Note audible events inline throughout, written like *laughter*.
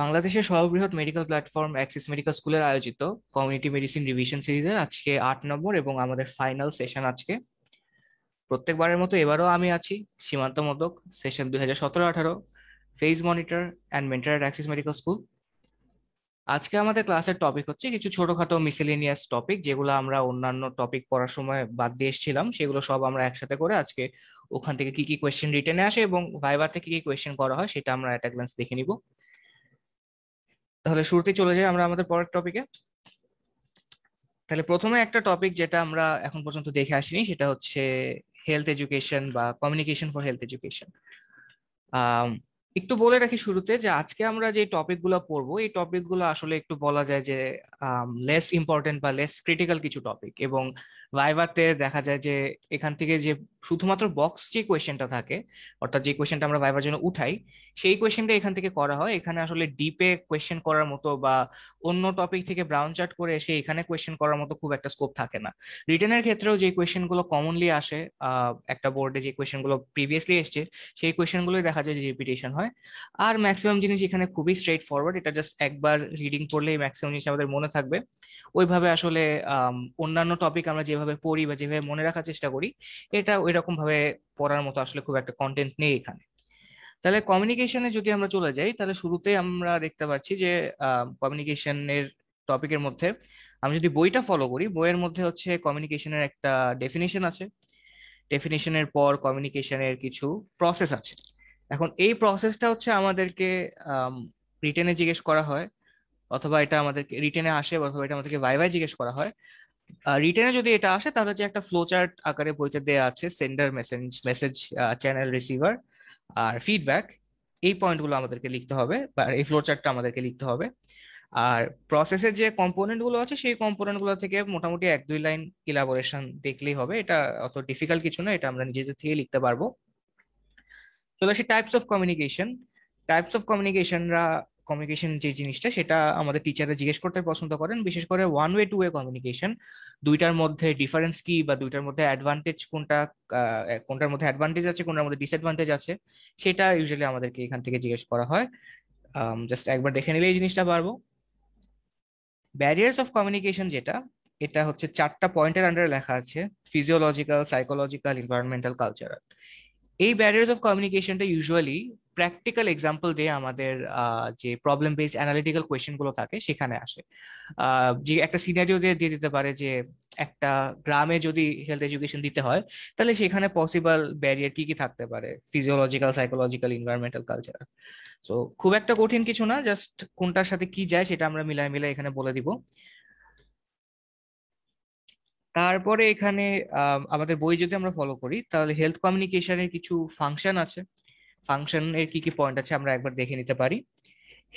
বাংলাদেশের সর্ববৃহৎ medical platform Axis medical স্কুলের আয়োজিত কমিউনিটি মেডিসিন রিভিশন সিরিজের আজকে আট নম্বর এবং আমাদের ফাইনাল সেশন আজকে প্রত্যেকবারের মতো এবারও আমি আছি সীমান্ত মদক সেশন দুই হাজার সতেরো আঠারো phase monitor and mentor Axis medical school আজকে আমাদের ক্লাসের টপিক হচ্ছে কিছু ছোটখাটো মিসেলিনিয়াস টপিক যেগুলো আমরা অন্যান্য টপিক পড়ার সময় বাদ দিয়ে এসেছিলাম সেগুলো সব আমরা একসাথে করে আজকে ওখান থেকে কি কি কোয়েশ্চেন রিটার্নে আসে এবং থেকে কি কি কোয়েশ্চেন করা হয় সেটা আমরা অ্যাট গ্লান্স দেখে নিব তাহলে শুরুতেই চলে যাই আমরা আমাদের পরের টপিকে তাহলে প্রথমে একটা টপিক যেটা আমরা এখন পর্যন্ত দেখে আসিনি সেটা হচ্ছে হেলথ এডুকেশন বা কমিউনিকেশন ফর হেলথ এডুকেশন একটু বলে রাখি শুরুতে যে আজকে আমরা যে টপিকগুলো পড়বো এই টপিকগুলো আসলে একটু বলা যায় যে লেস ইম্পর্টেন্ট বা লেস ক্রিটিক্যাল কিছু টপিক এবং ভাইভাতে দেখা যায় যে এখান থেকে যে শুধুমাত্র বক্স যে কোয়েশ্চেনটা থাকে অর্থাৎ যে কোয়েশ্চেনটা আমরা ভাইবার জন্য উঠাই সেই কোয়েশ্চেনটা এখান থেকে করা হয় এখানে আসলে ডিপে কোয়েশ্চেন করার মতো বা অন্য টপিক থেকে ব্রাউন চার্ট করে এসে এখানে কোয়েশ্চেন করার মতো খুব একটা স্কোপ থাকে না রিটার্নের ক্ষেত্রেও যে কোয়েশ্চেনগুলো কমনলি আসে একটা বোর্ডে যে কোয়েশ্চেনগুলো প্রিভিয়াসলি এসছে সেই কোয়েশ্চেনগুলোই দেখা যায় যে রিপিটেশন হয় আর ম্যাক্সিমাম জিনিস এখানে খুবই স্ট্রেট ফরওয়ার্ড এটা জাস্ট একবার রিডিং পড়লেই ম্যাক্সিমাম জিনিস আমাদের মনে থাকবে ওইভাবে আসলে অন্যান্য টপিক আমরা যেভাবে পড়ি বা যেভাবে মনে রাখার চেষ্টা করি এটা ওই ভাবে পড়ার মতো আসলে খুব একটা কন্টেন্ট নেই এখানে তাহলে কমিউনিকেশনে যদি আমরা চলে যাই তাহলে শুরুতে আমরা দেখতে পাচ্ছি যে কমিউনিকেশনের টপিকের মধ্যে আমি যদি বইটা ফলো করি বইয়ের মধ্যে হচ্ছে কমিউনিকেশনের একটা ডেফিনেশন আছে ডেফিনেশনের পর কমিউনিকেশনের কিছু প্রসেস আছে এখন এই প্রসেসটা হচ্ছে আমাদেরকে রিটেনে জিজ্ঞেস করা হয় অথবা এটা আমাদেরকে রিটেনে আসে অথবা এটা আমাদেরকে ভাই ভাই জিজ্ঞেস করা হয় রিটার্নে যদি এটা আসে তাহলে যে একটা ফ্লো চার্ট আকারে বইতে দেওয়া আছে sender message message channel receiver আর ফিডব্যাক এই পয়েন্টগুলো আমাদেরকে লিখতে হবে বা এই ফ্লো চার্টটা আমাদেরকে লিখতে হবে আর প্রসেসের যে কম্পোনেন্টগুলো আছে সেই কম্পোনেন্টগুলো থেকে মোটামুটি এক দুই লাইন ইলাবোরেশন দেখলেই হবে এটা অত ডিফিকাল্ট কিছু না এটা আমরা নিজেদের থেকে লিখতে পারবো চলে আসি types of communication types of কমিউনিকেশনরা কমিউনিকেশন যে জিনিসটা সেটা আমাদের টিচাররা জিজ্ঞেস করতে পছন্দ করেন বিশেষ করে one way two way communication দুইটার মধ্যে ডিফারেন্স কি বা দুইটার মধ্যে অ্যাডভান্টেজ কোনটা কোনটার মধ্যে অ্যাডভান্টেজ আছে কোনটার মধ্যে ডিসঅ্যাডভান্টেজ আছে সেটা ইউজুয়ালি আমাদেরকে এখান থেকে জিজ্ঞেস করা হয় জাস্ট একবার দেখে নিলে এই জিনিসটা পারবো ব্যারিয়ার্স অফ কমিউনিকেশন যেটা এটা হচ্ছে চারটা পয়েন্টের আন্ডারে লেখা আছে ফিজিওলজিক্যাল সাইকোলজিক্যাল এনভায়রনমেন্টাল কালচারাল এই ব্যারিয়ার্স অফ কমিউনিকেশনটা ইউজুয়ালি প্র্যাকটিক্যাল এক্সাম্পল দিয়ে আমাদের যে প্রবলেম বেস অ্যানালিটিক্যাল কোয়েশনগুলো থাকে সেখানে আসে যে একটা সিনারিও দিয়ে দিয়ে দিতে পারে যে একটা গ্রামে যদি হেলথ এডুকেশন দিতে হয় তাহলে সেখানে পসিবল ব্যারিয়ার কি কি থাকতে পারে physiological psychological environmental culture so খুব একটা কঠিন কিছু না জাস্ট কোনটার সাথে কি যায় সেটা আমরা মিলায় মিলায় এখানে বলে দিব তারপরে এখানে আমাদের বই যদি আমরা ফলো করি তাহলে হেলথ কমিউনিকেশনের কিছু ফাংশন আছে ফাংশনের কি কি পয়েন্ট আছে আমরা একবার দেখে নিতে পারি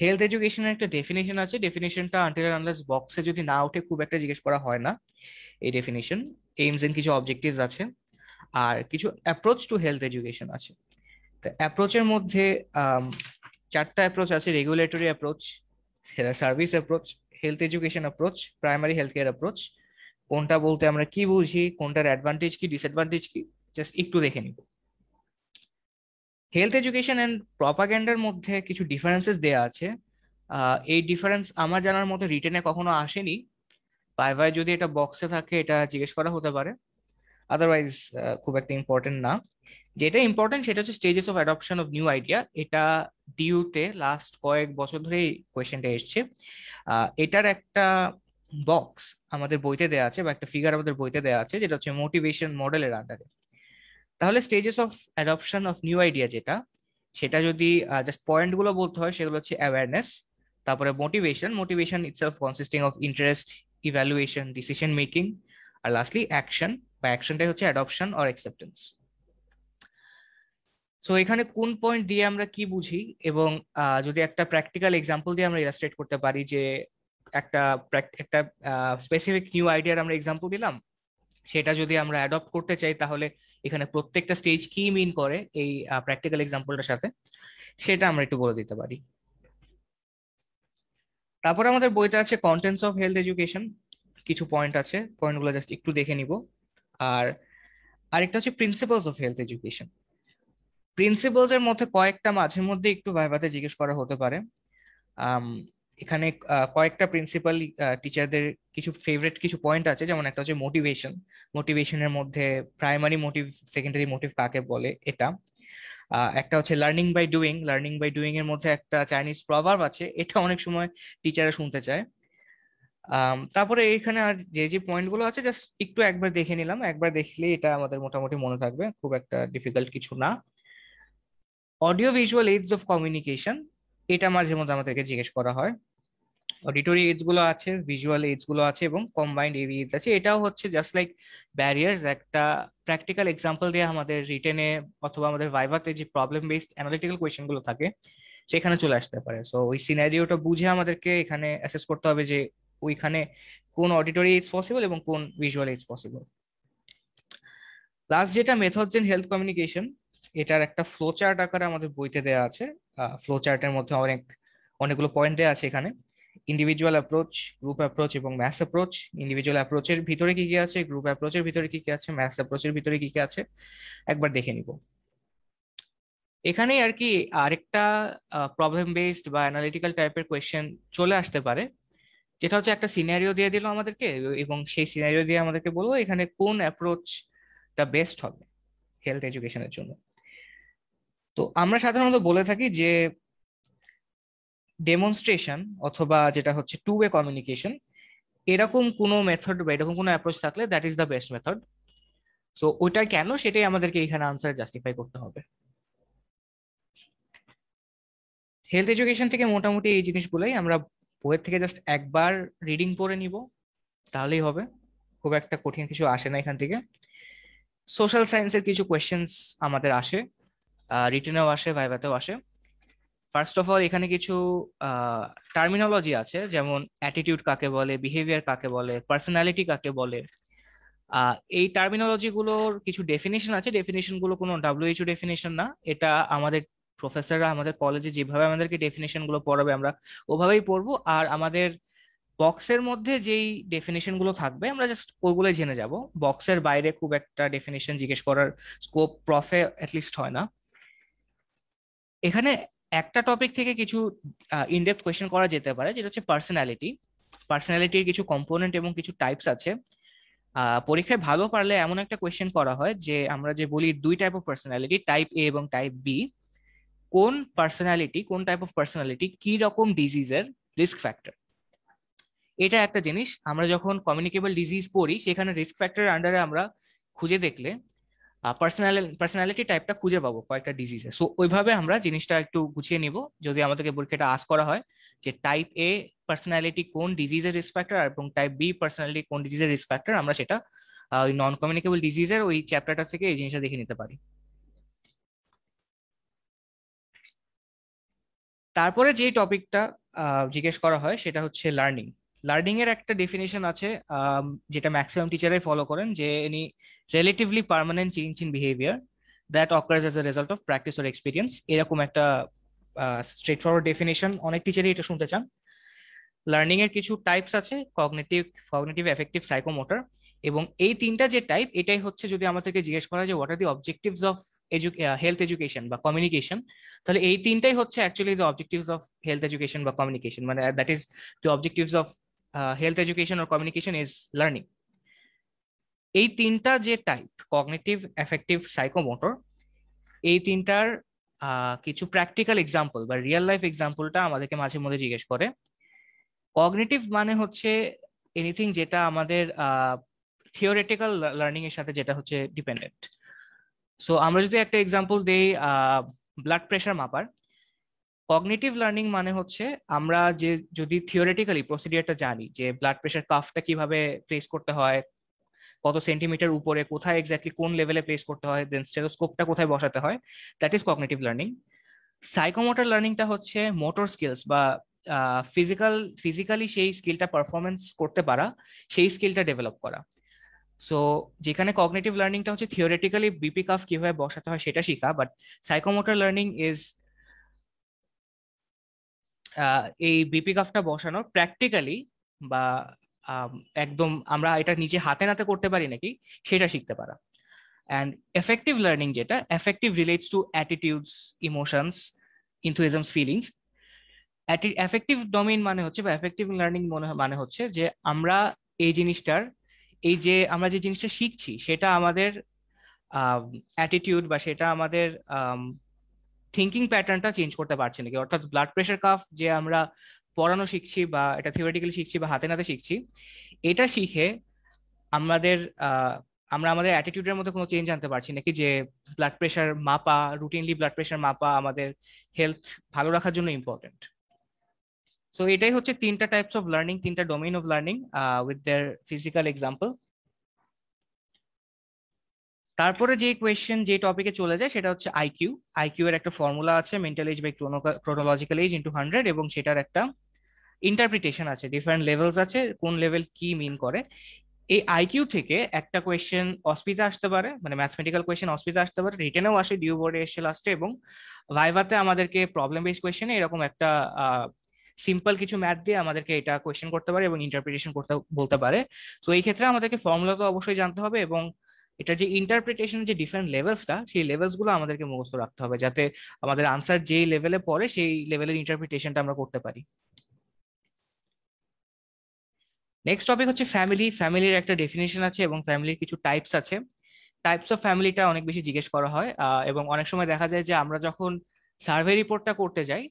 হেলথ এডুকেশনের একটা ডেফিনেশন আছে ডেফিনেশনটা আনটিল আনলেস বক্সে যদি না উঠে খুব একটা জিজ্ঞেস করা হয় না এই ডেফিনেশন এইমস এন্ড কিছু অবজেক্টিভস আছে আর কিছু অ্যাপ্রোচ টু হেলথ এডুকেশন আছে তো অ্যাপ্রোচের মধ্যে চারটা অ্যাপ্রোচ আছে regulatory approach service approach health education approach primary health care approach কোনটা বলতে আমরা কি বুঝি কোনটার অ্যাডভান্টেজ কি ডিসঅ্যাডভান্টেজ কি জাস্ট একটু দেখে নিবো হেলথ এডুকেশন অ্যান্ড প্রপাগ্যান্ডার মধ্যে কিছু ডিফারেন্সেস দেওয়া আছে এই ডিফারেন্স আমার জানার মতো রিটেনে কখনো আসেনি বাই বাই যদি এটা বক্সে থাকে এটা জিজ্ঞেস করা হতে পারে আদারওয়াইজ খুব একটা ইম্পর্টেন্ট না যেটা ইম্পর্টেন্ট সেটা হচ্ছে stages of adoption of new idea এটা ডিউতে লাস্ট কয়েক বছর ধরেই এই কোয়েশ্চেনটা এসছে এটার একটা বক্স আমাদের বইতে দেওয়া আছে বা একটা ফিগার আমাদের বইতে দেওয়া আছে যেটা হচ্ছে মোটিভেশন মডেলের আন্ডারে তাহলে stages of adoption of new idea যেটা সেটা যদি জাস্ট পয়েন্টগুলো বলতে হয় সেগুলো হচ্ছে অ্যাওয়ারনেস তারপরে motivation motivation itself consisting of interest evaluation decision making আর লাস্টলি অ্যাকশন বা অ্যাকশনটাই হচ্ছে অ্যাডপশন অর অ্যাকসেপ্টেন্স সো এখানে কোন পয়েন্ট দিয়ে আমরা কি বুঝি এবং যদি একটা প্র্যাকটিক্যাল এক্সাম্পল দিয়ে আমরা ইলাস্ট্রেট করতে পারি যে একটা একটা স্পেসিফিক নিউ আইডিয়ার আমরা এক্সাম্পল দিলাম সেটা যদি আমরা অ্যাডপ্ট করতে চাই তাহলে এখানে প্রত্যেকটা স্টেজ কি মিন করে এই প্র্যাকটিক্যাল এক্সাম্পলটার সাথে সেটা আমরা একটু বলে দিতে পারি তারপরে আমাদের বইটা আছে কন্টেন্টস অফ হেলথ এডুকেশন কিছু পয়েন্ট আছে পয়েন্টগুলো জাস্ট একটু দেখে নিব আর আরেকটা হচ্ছে principles of health education principles এর মধ্যে কয়েকটা মাঝে মধ্যে একটু ভাইভাতে জিজ্ঞেস করা হতে পারে এখানে কয়েকটা প্রিন্সিপাল টিচারদের কিছু ফেভারিট কিছু পয়েন্ট আছে যেমন একটা হচ্ছে মোটিভেশন মোটিভেশনের মধ্যে প্রাইমারি মোটিভ সেকেন্ডারি মোটিভ কাকে বলে এটা একটা হচ্ছে learning by doing learning by doing এর মধ্যে একটা চাইনিজ প্রভাব আছে এটা অনেক সময় টিচাররা শুনতে চায় তারপরে এখানে আর যে যে পয়েন্টগুলো আছে জাস্ট একটু একবার দেখে নিলাম একবার দেখলে এটা আমাদের মোটামুটি মনে থাকবে খুব একটা ডিফিকাল্ট কিছু না audio visual aids of communication এটা মাঝে মধ্যে আমাদেরকে জিজ্ঞেস করা হয় অডিটরি এইডস গুলো আছে ভিজুয়াল এইডস গুলো আছে এবং কম্বাইন্ড এভি এইডস আছে এটাও হচ্ছে জাস্ট লাইক ব্যারিয়ার্স একটা প্র্যাকটিক্যাল এক্সাম্পল দিয়ে আমাদের রিটেনে অথবা আমাদের ভাইভাতে যে প্রবলেম বেসড অ্যানালিটিক্যাল কোয়েশন গুলো থাকে সেখানে চলে আসতে পারে সো ওই সিনারিওটা বুঝে আমাদেরকে এখানে অ্যাসেস করতে হবে যে ওইখানে কোন অডিটরি এইডস পসিবল এবং কোন ভিজুয়াল এইডস পসিবল লাস্ট যেটা মেথডস ইন হেলথ কমিউনিকেশন এটার একটা ফ্লো চার্ট আকারে আমাদের বইতে দেওয়া আছে ফ্লো চার্টের মধ্যে অনেক অনেকগুলো পয়েন্ট দেওয়া আছে এখানে ইন্ডিভিজুয়াল অ্যাপ্রোচ গ্রুপ অ্যাপ্রোচ এবং ম্যাথ অ্যাপ্রোচ ইন্ডিভিজুয়াল অ্যাপ্রোচের ভিতরে কি কি আছে গ্রুপ অ্যাপ্রোচের ভিতরে কি কি আছে অ্যাপ্রোচ অ্যাপ্রোচের ভিতরে কি কি আছে একবার দেখে নিব এখানে আর কি আরেকটা প্রবলেম বেসড বা অ্যানালিটিক্যাল টাইপের কোয়েশ্চেন চলে আসতে পারে যেটা হচ্ছে একটা সিনারিও দিয়ে দিল আমাদেরকে এবং সেই সিনারিও দিয়ে আমাদেরকে বলবো এখানে কোন অ্যাপ্রোচটা বেস্ট হবে হেলথ এডুকেশনের জন্য তো আমরা সাধারণত বলে থাকি যে ডেমনস্ট্রেশন অথবা যেটা হচ্ছে টু ওয়ে কমিউনিকেশন এরকম কোনো মেথড বা এরকম কোনো অ্যাপ্রোচ থাকলে that is the best method so ওইটা কেন সেটাই আমাদেরকে এখানে আনসার জাস্টিফাই করতে হবে হেলথ এডুকেশন থেকে মোটামুটি এই জিনিসগুলোই আমরা বইয়ের থেকে জাস্ট একবার রিডিং করে নিব তাহলেই হবে খুব একটা কঠিন কিছু আসে না এখান থেকে সোশ্যাল সায়েন্সের কিছু কোয়েশ্চেন্স আমাদের আসে রিটেনেও আসে ভাইভাতেও আসে ফার্স্ট অফ অল এখানে কিছু টার্মিনোলজি আছে যেমন অ্যাটিটিউড কাকে বলে বিহেভিয়ার কাকে বলে পার্সোনালিটি কাকে বলে এই টার্মিনোলজি গুলোর কিছু ডেফিনেশন আছে ডেফিনেশন গুলো কোনো ডাব্লিউএইচও ডেফিনেশন না এটা আমাদের প্রফেসররা আমাদের কলেজে যেভাবে আমাদেরকে ডেফিনেশনগুলো পড়াবে আমরা ওভাবেই পড়বো আর আমাদের বক্সের মধ্যে যেই ডেফিনেশনগুলো থাকবে আমরা জাস্ট ওগুলোই জেনে যাব বক্সের বাইরে খুব একটা ডেফিনেশন জিজ্ঞেস করার স্কোপ প্রফে অ্যাটলিস্ট হয় না এখানে একটা টপিক থেকে কিছু ইনডেপথ কোয়েশ্চেন করা যেতে পারে যেটা হচ্ছে পার্সোনালিটি পার্সোনালিটির কিছু কম্পোনেন্ট এবং কিছু টাইপস আছে পরীক্ষায় ভালো পারলে এমন একটা কোয়েশ্চেন করা হয় যে আমরা যে বলি দুই type of personality type A এবং টাইপ বি কোন পার্সোনালিটি কোন টাইপ অফ পার্সোনালিটি কি রকম ডিজিজের রিস্ক ফ্যাক্টর এটা একটা জিনিস আমরা যখন কমিউনিকেবল ডিজিজ পড়ি সেখানে রিস্ক ফ্যাক্টরের আন্ডারে আমরা খুঁজে দেখলে পার্সোনাল পার্সোনালিটি টাইপটা খুঁজে পাবো কয়েকটা ডিজিজে সো ওইভাবে আমরা জিনিসটা একটু গুছিয়ে নিব যদি আমাদেরকে পরীক্ষাটা আস করা হয় যে টাইপ এ পার্সোনালিটি কোন ডিজিজের রিস্ক ফ্যাক্টর এবং টাইপ বি পার্সোনালিটি কোন ডিজিজের রিস্ক ফ্যাক্টর আমরা সেটা ওই নন কমিউনিকেবল ডিজিজের ওই চ্যাপ্টারটা থেকে এই জিনিসটা দেখে নিতে পারি তারপরে যে টপিকটা জিজ্ঞেস করা হয় সেটা হচ্ছে লার্নিং লার্নিং এর একটা ডেফিনেশন আছে যেটা ম্যাক্সিমাম টিচারাই ফলো করেন যে any relatively permanent change in behaviour that occurs as a result of practice or experience এরকম একটা স্ট্রেট ফরওয়ার্ড ডেফিনেশন অনেক টিচারই এটা শুনতে চান লার্নিং এর কিছু টাইপস আছে কগনেটিভ কগনেটিভ এফেক্টিভ সাইকোমোটর এবং এই তিনটা যে টাইপ এটাই হচ্ছে যদি আমাদেরকে জিজ্ঞেস করা যে what are the objectives of health education বা কমিউনিকেশন তাহলে এই তিনটাই হচ্ছে actually the objectives of health education বা কমিউনিকেশন মানে that is the objectives of health education আর কমিউনিকেশন ইজ লার্নিং এই তিনটা যে টাইপ কগনেটিভ এফেক্টিভ সাইকোমোটর এই তিনটার কিছু প্র্যাকটিক্যাল এক্সাম্পল বা রিয়েল লাইফ এক্সাম্পলটা আমাদেরকে মাঝে মধ্যে জিজ্ঞেস করে কগনেটিভ মানে হচ্ছে এনিথিং যেটা আমাদের থিওরিটিক্যাল লার্নিং এর সাথে যেটা হচ্ছে ডিপেন্ডেন্ট সো আমরা যদি একটা এক্সাম্পল দেই ব্লাড প্রেশার মাপার কগনিটিভ লার্নিং মানে হচ্ছে আমরা যে যদি থিওরিটিক্যালি প্রসিডিয়ারটা জানি যে ব্লাড প্রেশার কাফটা কিভাবে প্লেস করতে হয় কত সেন্টিমিটার উপরে কোথায় এক্স্যাক্টলি কোন লেভেলে প্লেস করতে হয় দেন স্টেথোস্কোপটা কোথায় বসাতে হয় that is cognitive learning psychomotor লার্নিংটা হচ্ছে মোটর স্কিলস বা ফিজিক্যাল ফিজিক্যালি সেই স্কিলটা পারফরমেন্স করতে পারা সেই স্কিলটা ডেভেলপ করা সো যেখানে কগনেটিভ লার্নিংটা হচ্ছে থিওরিটিক্যালি বিপি কাফ কিভাবে বসাতে হয় সেটা শেখা বাট সাইকোমোটর লার্নিং ইজ এই বিপি কাফটা বসানোর প্র্যাকটিক্যালি বা একদম আমরা এটা নিজে হাতে নাতে করতে পারি নাকি সেটা শিখতে পারা অ্যান্ড এফেক্টিভ লার্নিং যেটা affective relates to attitudes emotions enthusiasms feelings affective domain মানে হচ্ছে বা এফেক্টিভ লার্নিং মনে মানে হচ্ছে যে আমরা এই জিনিসটার এই যে আমরা যে জিনিসটা শিখছি সেটা আমাদের অ্যাটিটিউড বা সেটা আমাদের থিঙ্কিং প্যাটার্নটা চেঞ্জ করতে পারছে নাকি অর্থাৎ ব্লাড প্রেশার কাফ যে আমরা পড়ানো শিখছি বা এটা থিওরিটিক্যালি শিখছি বা হাতে নাতে শিখছি এটা শিখে আমাদের আমরা আমাদের অ্যাটিটিউডের মধ্যে কোনো চেঞ্জ আনতে পারছি নাকি যে ব্লাড প্রেশার মাপা রুটিনলি ব্লাড প্রেশার মাপা আমাদের হেলথ ভালো রাখার জন্য ইম্পর্টেন্ট সো এটাই হচ্ছে তিনটা টাইপস অফ লার্নিং তিনটা domain of learning with their physical example তারপরে যে কোয়েশ্চেন যে টপিকে চলে যায় সেটা হচ্ছে আইকিউ আইকিউ এর একটা ফর্মুলা আছে mental age by chronological age into hundred এবং সেটার একটা ইন্টারপ্রিটেশন আছে ডিফারেন্ট লেভেলস আছে কোন লেভেল কি মিন করে এই আইকিউ থেকে একটা কোয়েশ্চেন অসুবিধা আসতে পারে মানে ম্যাথমেটিক্যাল কোয়েশ্চেন অসুবিধা আসতে পারে রিটেনেও আসে ডিউ বোর্ডে এসে লাস্টে এবং ভাইভাতে আমাদেরকে প্রবলেম বেস কোয়েশ্চেনে এরকম একটা সিম্পল কিছু ম্যাথ দিয়ে আমাদেরকে এটা কোয়েশ্চেন করতে পারে এবং ইন্টারপ্রিটেশন করতে বলতে পারে তো এই ক্ষেত্রে আমাদেরকে ফর্মুলা তো অবশ্যই জানতে হবে এবং এটা যে ইন্টারপ্রিটেশনের যে ডিফারেন্ট লেভেলসটা সেই লেভেলসগুলো আমাদেরকে মুখস্থ রাখতে হবে যাতে আমাদের আনসার যেই লেভেলে পড়ে সেই লেভেলের ইন্টারপ্রিটেশনটা আমরা করতে পারি নেক্সট টপিক হচ্ছে ফ্যামিলি ফ্যামিলির একটা ডেফিনেশন আছে এবং ফ্যামিলির কিছু টাইপস আছে টাইপস অফ ফ্যামিলিটা অনেক বেশি জিজ্ঞেস করা হয় এবং অনেক সময় দেখা যায় যে আমরা যখন সার্ভে রিপোর্টটা করতে যাই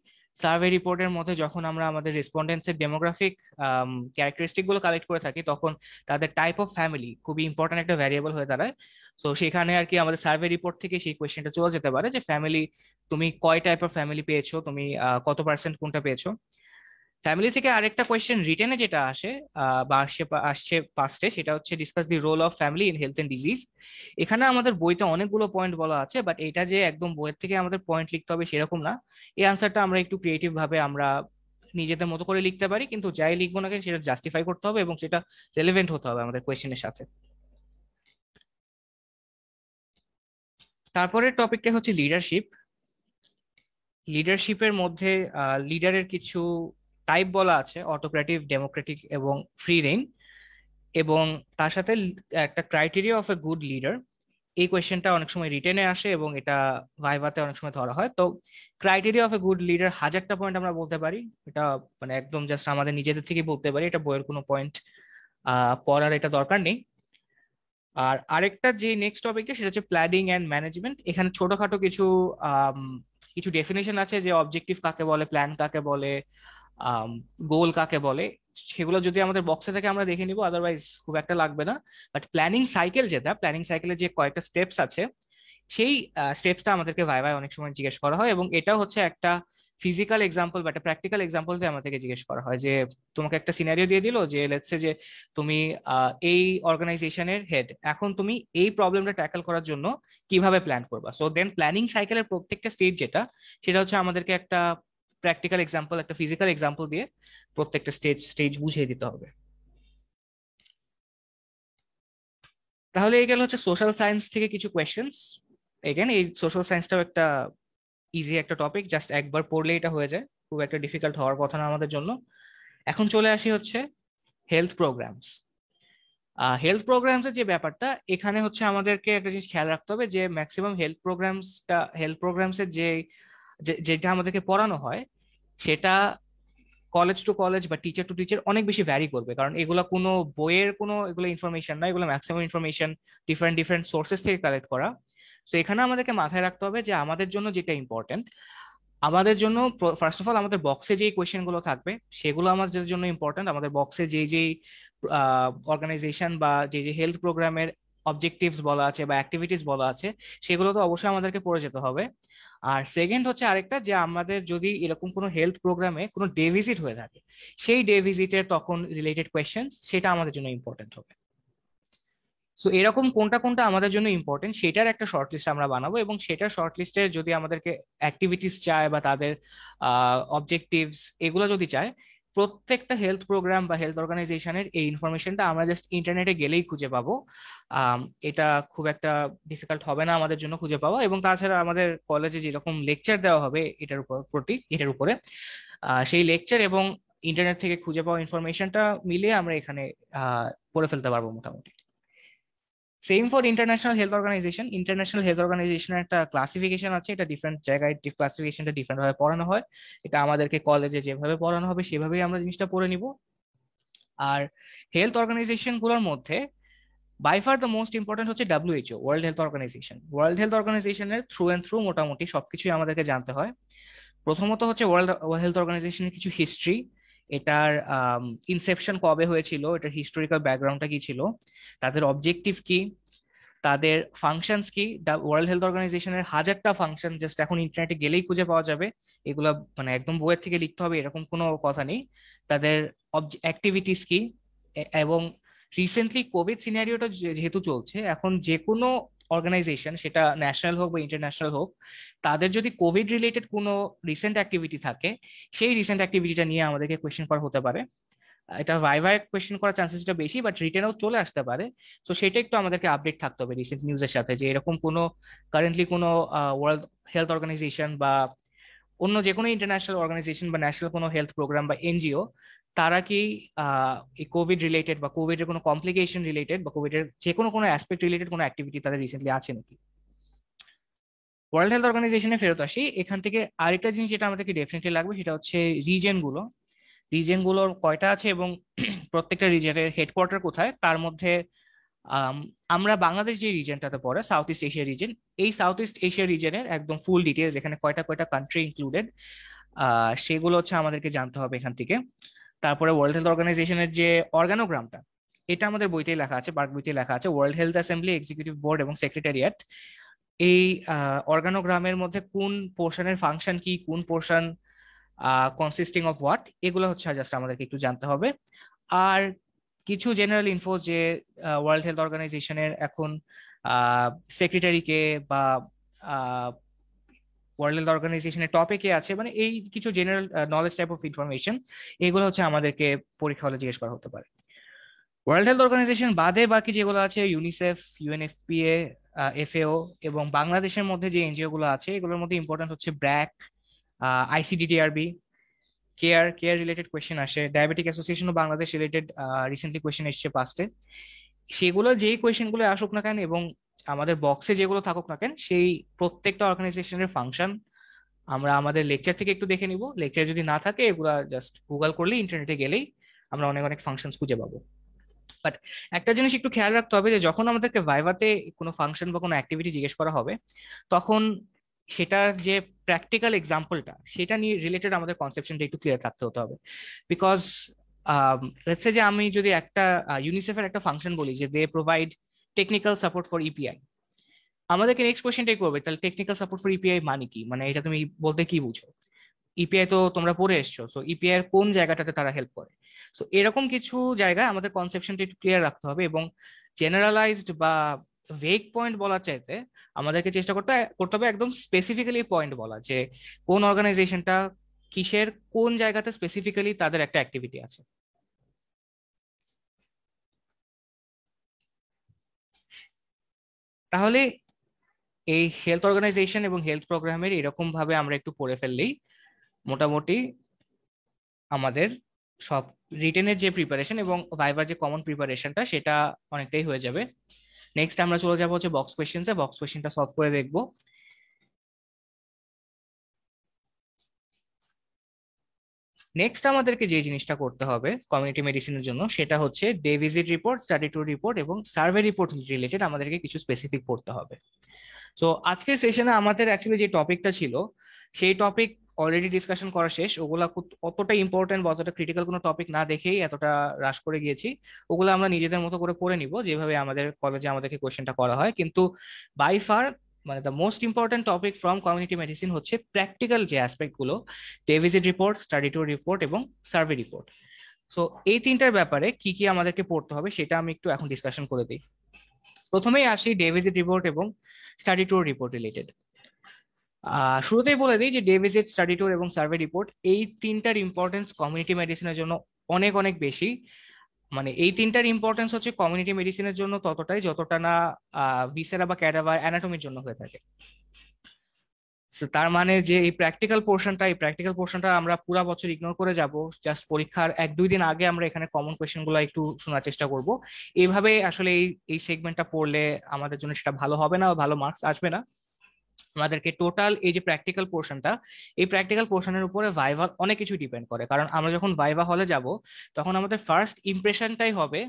সার্ভে রিপোর্টের মধ্যে যখন আমরা আমাদের রেসপন্ডেন্টসের ডেমোগ্রাফিক ক্যারেক্টারিস্টিক গুলো কালেক্ট করে থাকি তখন তাদের টাইপ অফ ফ্যামিলি খুবই ইম্পর্ট্যান্ট একটা ভ্যারিয়েবল হয়ে দাঁড়ায় সো সেখানে আর কি আমাদের সার্ভে রিপোর্ট থেকে সেই কোয়েশ্চেনটা চলে যেতে পারে যে ফ্যামিলি তুমি কয় টাইপ অফ ফ্যামিলি পেয়েছো তুমি কত পার্সেন্ট কোনটা পেয়েছো ফ্যামিলি থেকে আরেকটা কোয়েশ্চেন রিটেনে যেটা আসে বা আসছে আসছে পাস্টে সেটা হচ্ছে discuss the role of family in health and disease এখানে আমাদের বইতে অনেকগুলো পয়েন্ট বলা আছে বাট এটা যে একদম বইয়ের থেকে আমাদের পয়েন্ট লিখতে হবে সেরকম না এই আনসারটা আমরা একটু ক্রিয়েটিভ ভাবে আমরা নিজেদের মতো করে লিখতে পারি কিন্তু যাই লিখবো না কেন সেটা জাস্টিফাই করতে হবে এবং সেটা রেলেভেন্ট হতে হবে আমাদের কোয়েশ্চেনের সাথে তারপরে টপিকটা হচ্ছে লিডারশিপ লিডারশিপের মধ্যে লিডারের কিছু টাইপ বলা আছে অটোক্রেটিভ ডেমোক্রেটিক এবং ফ্রি রেইন এবং তার সাথে একটা criteria of a good leader এই কোয়েশ্চেনটা অনেক সময় রিটেনে আসে এবং এটা ভাইভাতে অনেক সময় ধরা হয় তো criteria of a good leader হাজারটা পয়েন্ট আমরা বলতে পারি এটা মানে একদম জাস্ট আমাদের নিজেদের থেকে বলতে পারি এটা বইয়ের কোনো পয়েন্ট পড়ার এটা দরকার নেই আর আরেকটা যে নেক্সট টপিকটা সেটা হচ্ছে প্ল্যানিং অ্যান্ড ম্যানেজমেন্ট এখানে ছোটখাটো কিছু কিছু ডেফিনেশন আছে যে অবজেক্টিভ কাকে বলে প্ল্যান কাকে বলে গোল কাকে বলে সেগুলো যদি আমাদের বক্সে থেকে আমরা দেখে নিব আদারওয়াইজ খুব একটা লাগবে না বাট প্ল্যানিং সাইকেল যেটা প্ল্যানিং সাইকেলের যে কয়েকটা স্টেপস আছে সেই স্টেপসটা আমাদেরকে ভাই ভাই অনেক সময় জিজ্ঞেস করা হয় এবং এটা হচ্ছে একটা ফিজিক্যাল এক্সাম্পল বা একটা প্র্যাকটিক্যাল এক্সাম্পল দিয়ে আমাদেরকে জিজ্ঞেস করা হয় যে তোমাকে একটা সিনারিও দিয়ে দিল যে লেটসে যে তুমি এই অর্গানাইজেশনের হেড এখন তুমি এই প্রবলেমটা ট্যাকল করার জন্য কিভাবে প্ল্যান করবা সো দেন প্ল্যানিং সাইকেলের প্রত্যেকটা স্টেজ যেটা সেটা হচ্ছে আমাদেরকে একটা প্র্যাকটিক্যাল এক্সাম্পল একটা ফিজিক্যাল এক্সাম্পল দিয়ে প্রত্যেকটা স্টেজ স্টেজ বুঝিয়ে দিতে হবে তাহলে এই গেল হচ্ছে সোশ্যাল সায়েন্স থেকে কিছু কোয়েশ্চেন্স এগেন এই সোশ্যাল সায়েন্সটাও একটা ইজি একটা টপিক জাস্ট একবার পড়লে এটা হয়ে যায় খুব একটা ডিফিকাল্ট হওয়ার কথা না আমাদের জন্য এখন চলে আসি হচ্ছে হেলথ প্রোগ্রামস হেলথ প্রোগ্রামস এর যে ব্যাপারটা এখানে হচ্ছে আমাদেরকে একটা জিনিস খেয়াল রাখতে হবে যে ম্যাক্সিমাম হেলথ প্রোগ্রামসটা হেলথ প্রোগ্রামস এর যে যেটা আমাদেরকে পড়ানো হয় সেটা কলেজ টু কলেজ বা টিচার টু টিচার অনেক বেশি ভ্যারি করবে কারণ এগুলো কোনো বইয়ের কোনো এগুলো ইনফরমেশন না এগুলো maximum information different different sources থেকে কালেক্ট করা সো এখানে আমাদেরকে মাথায় রাখতে হবে যে আমাদের জন্য যেটা ইম্পর্টেন্ট আমাদের জন্য ফার্স্ট অফ অল আমাদের বক্সে যেই কোয়েশ্চেনগুলো থাকবে সেগুলো আমাদের জন্য ইম্পর্টেন্ট আমাদের বক্সে যে যেই অর্গানাইজেশন বা যে যে হেলথ প্রোগ্রামের অবজেক্টিভস বলা আছে বা অ্যাক্টিভিটিস বলা আছে সেগুলো তো অবশ্যই আমাদেরকে পড়ে যেতে হবে আর সেকেন্ড হচ্ছে আরেকটা যে আমাদের যদি এরকম কোনো হেলথ প্রোগ্রামে কোনো ডেভিজিট হয়ে থাকে সেই ডেভিজিটের তখন রিলেটেড কোয়েশ্চেন সেটা আমাদের জন্য ইম্পর্টেন্ট হবে সো এরকম কোনটা কোনটা আমাদের জন্য ইম্পর্টেন্ট সেটার একটা শর্ট লিস্ট আমরা বানাবো এবং সেটার শর্ট লিস্টের যদি আমাদেরকে অ্যাক্টিভিটিস চায় বা তাদের অবজেক্টিভস এগুলো যদি চায় প্রত্যেকটা হেলথ প্রোগ্রাম বা হেলথ অর্গানাইজেশনের এই ইনফরমেশনটা আমরা জাস্ট ইন্টারনেটে গেলেই খুঁজে পাবো এটা খুব একটা ডিফিকাল্ট হবে না আমাদের জন্য খুঁজে পাওয়া এবং তাছাড়া আমাদের কলেজে যেরকম লেকচার দেওয়া হবে এটার উপর প্রতি এটার উপরে সেই লেকচার এবং ইন্টারনেট থেকে খুঁজে পাওয়া ইনফরমেশনটা মিলিয়ে আমরা এখানে পড়ে ফেলতে পারবো মোটামুটি same for international health organization international health অর্গানাইজেশনের একটা ক্লাসিফিকেশন আছে এটা ডিফারেন্ট জায়গায় ক্লাসিফিকেশনটা ডিফারেন্ট ভাবে পড়ানো হয় এটা আমাদেরকে কলেজে যেভাবে পড়ানো হবে সেভাবেই আমরা জিনিসটা পড়ে নিব আর হেলথ অর্গানাইজেশন গুলোর মধ্যে by far the most important হচ্ছে WHO world health organization world health অর্গানাইজেশনের থ্রু অ্যান্ড থ্রু মোটামুটি সবকিছুই আমাদেরকে জানতে হয় প্রথমত হচ্ছে ওয়ার্ল্ড হেলথ অর্গানাইজেশনের কিছু হিস্ট্রি এটার ইনসেপশন কবে হয়েছিল এটার হিস্টোরিক্যাল ব্যাকগ্রাউন্ডটা কি ছিল তাদের অবজেক্টিভ কি তাদের ফাংশনস কি ওয়ার্ল্ড হেলথ অর্গানাইজেশনের হাজারটা ফাংশন জাস্ট এখন ইন্টারনেটে গেলেই খুঁজে পাওয়া যাবে এগুলো মানে একদম বইয়ের থেকে লিখতে হবে এরকম কোনো কথা নেই তাদের অ্যাক্টিভিটিস কি এবং রিসেন্টলি কোভিড সিনারিওটা যেহেতু চলছে এখন যে কোনো অর্গানাইজেশন সেটা ন্যাশনাল হোক বা ইন্টারন্যাশনাল হোক তাদের যদি কোভিড রিলেটেড কোনো রিসেন্ট অ্যাক্টিভিটি থাকে সেই রিসেন্ট অ্যাক্টিভিটিটা নিয়ে আমাদেরকে কোয়েশ্চেন করা হতে পারে এটা ভাই ভাই কোয়েশ্চেন করার চান্সেসটা বেশি বাট রিটেনেও চলে আসতে পারে সো সেটা একটু আমাদেরকে আপডেট থাকতে হবে রিসেন্ট নিউজের সাথে যে এরকম কোনো কারেন্টলি কোনো ওয়ার্ল্ড হেলথ অর্গানাইজেশন বা অন্য যে কোনো ইন্টারন্যাশনাল অর্গানাইজেশন বা ন্যাশনাল কোনো হেলথ প্রোগ্রাম বা এনজিও তারা কি আহ কোভিড রিলেটেড বা কোভিডের কোনো কমপ্লিকেশন রিলেটেড বা কোভিডের যে কোনো কোনো অ্যাসপেক্ট রিলেটেড কোনো অ্যাক্টিভিটি তাদের রিসেন্টলি আছে নাকি ওয়ার্ল্ড হেলথ অর্গানাইজেশনে ফেরত আসি এখান থেকে আরেকটা জিনিস যেটা আমাদেরকে ডেফিনেটলি লাগবে সেটা হচ্ছে রিজেন গুলোর কয়টা আছে এবং *clears throat* প্রত্যেকটা রিজেনের হেডকোয়ার্টার কোথায় তার মধ্যে আমরা বাংলাদেশ যে রিজনটাতে পড়ে সাউথ ইস্ট এশিয়া রিজেন এই সাউথ ইস্ট এশিয়া রিজনের একদম ফুল ডিটেলস এখানে কয়টা কয়টা কান্ট্রি ইনক্লুডেড সেগুলো হচ্ছে আমাদেরকে জানতে হবে এখান থেকে তারপরে ওয়ার্ল্ড হেলথ অর্গানাইজেশনের যে অর্গানোগ্রামটা এটা আমাদের বইতেই লেখা আছে পার্ক বইতে লেখা আছে world health assembly executive board এবং সেক্রেটারিয়েট এই অর্গানোগ্রামের মধ্যে কোন পোর্শনের ফাংশন কি কোন পোর্শন কনসিস্টিং অফ হোয়াট এগুলো হচ্ছে জাস্ট আমাদেরকে একটু জানতে হবে আর কিছু জেনারেল ইনফো যে ওয়ার্ল্ড হেলথ অর্গানাইজেশনের এখন সেক্রেটারিকে বা ওয়ার্ল্ড হেলথ অর্গানাইজেশনের টপিকে আছে মানে এই কিছু general knowledge type of information এগুলো হচ্ছে আমাদেরকে পরীক্ষা হলে জিজ্ঞেস করা হতে পারে ওয়ার্ল্ড হেলথ অর্গানাইজেশন বাদে বাকি যেগুলো আছে ইউনিসেফ ইউএনএফপিএ এফএও এবং বাংলাদেশের মধ্যে যে এনজিও গুলো আছে এগুলোর মধ্যে ইম্পর্টেন্ট হচ্ছে BRAC ICDDRB care care related question আসে diabetic association of Bangladesh related recently question এসছে পাস্টে সেগুলো যেই কোয়েশ্চেনগুলো আসুক না কেন এবং আমাদের বক্সে যেগুলো থাকুক না কেন সেই প্রত্যেকটা অর্গানাইজেশনের ফাংশন আমরা আমাদের লেকচার থেকে একটু দেখে নিব লেকচার যদি না থাকে এগুলা জাস্ট গুগল করলে ইন্টারনেটে গেলেই আমরা অনেক অনেক ফাংশন খুঁজে পাবো বাট একটা জিনিস একটু খেয়াল রাখতে হবে যে যখন আমাদেরকে ভাইভাতে কোনো ফাংশন বা কোনো অ্যাক্টিভিটি জিজ্ঞেস করা হবে তখন সেটার যে প্র্যাকটিক্যাল এক্সাম্পলটা সেটা নিয়ে রিলেটেড আমাদের কনসেপশনটা একটু ক্লিয়ার থাকতে হতে হবে বিকজ যে আমি যদি একটা ইউনিসেফের একটা ফাংশন বলি যে they provide technical support for EPI আমাদেরকে নেক্সট কোয়েশ্চেনটাই করবে তাহলে টেকনিক্যাল সাপোর্ট ফর ইপিআই মানে কি মানে এটা তুমি বলতে কি বুঝো ইপিআই e তো তোমরা পড়ে এসছো সো ইপিআই e এর কোন জায়গাটাতে তারা হেল্প করে সো এরকম কিছু জায়গায় আমাদের কনসেপশনটা একটু ক্লিয়ার রাখতে হবে এবং জেনারেলাইজড বা ভেগ পয়েন্ট বলার চাইতে আমাদেরকে চেষ্টা করতে করতে হবে একদম স্পেসিফিক্যালি পয়েন্ট বলা যে কোন অর্গানাইজেশনটা কিসের কোন জায়গাতে স্পেসিফিক্যালি তাদের একটা অ্যাক্টিভিটি আছে তাহলে এই হেলথ অর্গানাইজেশন এবং হেলথ প্রোগ্রামের এরকম ভাবে আমরা একটু পড়ে ফেললেই মোটামুটি আমাদের সব রিটেনের যে প্রিপারেশন এবং ভাইবার যে কমন প্রিপারেশনটা সেটা অনেকটাই হয়ে যাবে নেক্সট আমরা চলে যাবো হচ্ছে বক্স কোয়েশ্চেন্সে বক্স কোয়েশ্চেনটা সলভ করে দেখবো নেক্সট আমাদেরকে যে জিনিসটা করতে হবে কমিউনিটি মেডিসিনের জন্য সেটা হচ্ছে day visit report study tour report এবং সার্ভে রিপোর্ট রিলেটেড আমাদেরকে কিছু স্পেসিফিক পড়তে হবে সো আজকের সেশনে আমাদের অ্যাকচুয়ালি যে টপিকটা ছিল সেই টপিক অলরেডি ডিসকাশন করা শেষ ওগুলা অতটা ইম্পর্টেন্ট বা অতটা ক্রিটিক্যাল কোনো টপিক না দেখেই এতটা হ্রাস করে গিয়েছি ওগুলো আমরা নিজেদের মতো করে পড়ে নিব যেভাবে আমাদের কলেজে আমাদেরকে কোয়েশ্চেনটা করা হয় কিন্তু বাই ফার মানে the most important topic from community medicine হচ্ছে প্র্যাকটিক্যাল যে অ্যাসপেক্টগুলো day report study tour report এবং সার্ভে রিপোর্ট সো এই তিনটার ব্যাপারে কি কি আমাদেরকে পড়তে হবে সেটা আমি একটু এখন ডিসকাশন করে দিই প্রথমেই আসি ডেভিজিট রিপোর্ট এবং স্টাডি টুর রিপোর্ট রিলেটেড শুরুতেই বলে দিই যে ডেভিজিট স্টাডি টুর এবং সার্ভে রিপোর্ট এই তিনটার ইম্পর্টেন্স কমিউনিটি মেডিসিনের জন্য অনেক অনেক বেশি মানে এই তিনটার ইম্পর্টেন্স হচ্ছে কমিউনিটি মেডিসিনের জন্য ততটাই যতটা না ভিসেরা বা ক্যাডাভার অ্যানাটমির জন্য হয়ে থাকে তার মানে যে এই প্র্যাকটিক্যাল পোর্শনটা এই প্র্যাকটিক্যাল পোর্শনটা আমরা পুরো বছর ইগনোর করে যাব জাস্ট পরীক্ষার এক দুই দিন আগে আমরা এখানে কমন গুলো একটু শোনার চেষ্টা করব এইভাবে আসলে এই এই সেগমেন্টটা পড়লে আমাদের জন্য সেটা ভালো হবে না ভালো মার্কস আসবে না আমাদেরকে টোটাল এই যে প্র্যাকটিক্যাল পোর্শনটা এই প্র্যাকটিক্যাল পোর্শনের উপরে ভাইভা অনেক কিছু ডিপেন্ড করে কারণ আমরা যখন ভাইভা হলে যাব তখন আমাদের ফার্স্ট ইমপ্রেশনটাই হবে